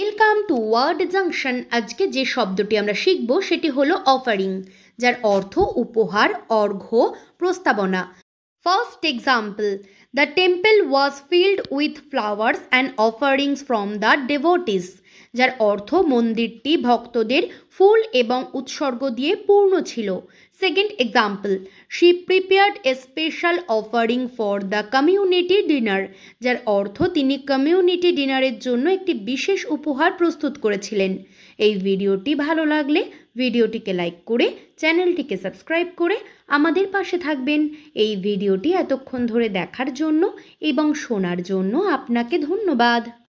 welcome to word junction আজকে যে শব্দটি আমরা শিখব সেটি হলো অফারিং যার অর্থ উপহার অর্ঘ্য প্রস্তাবনা first example the temple was filled with flowers and offerings from the devotees যার অর্থ মন্দিরটি ভক্তদের ফুল এবং উৎসর্গ দিয়ে পূর্ণ ছিল second example she prepared a special offering for the community dinner যার অর্থ তিনি কমিউনিটি ডিনারের জন্য একটি বিশেষ উপহার প্রস্তুত করেছিলেন এই ভিডিওটি ভালো লাগলে ভিডিওটিকে লাইক করে চ্যানেলটিকে সাবস্ক্রাইব করে আমাদের পাশে থাকবেন এই ভিডিওটি এতক্ষণ ধরে দেখার জন্য এবং শোনার জন্য আপনাকে ধন্যবাদ